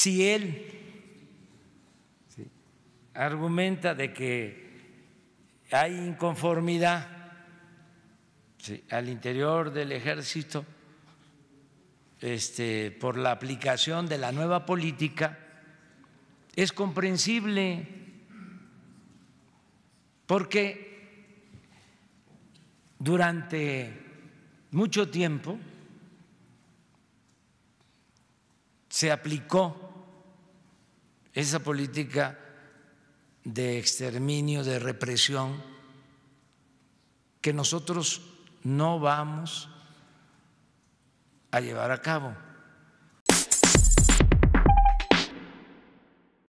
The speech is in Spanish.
Si él argumenta de que hay inconformidad al interior del ejército este, por la aplicación de la nueva política, es comprensible porque durante mucho tiempo se aplicó esa política de exterminio, de represión, que nosotros no vamos a llevar a cabo.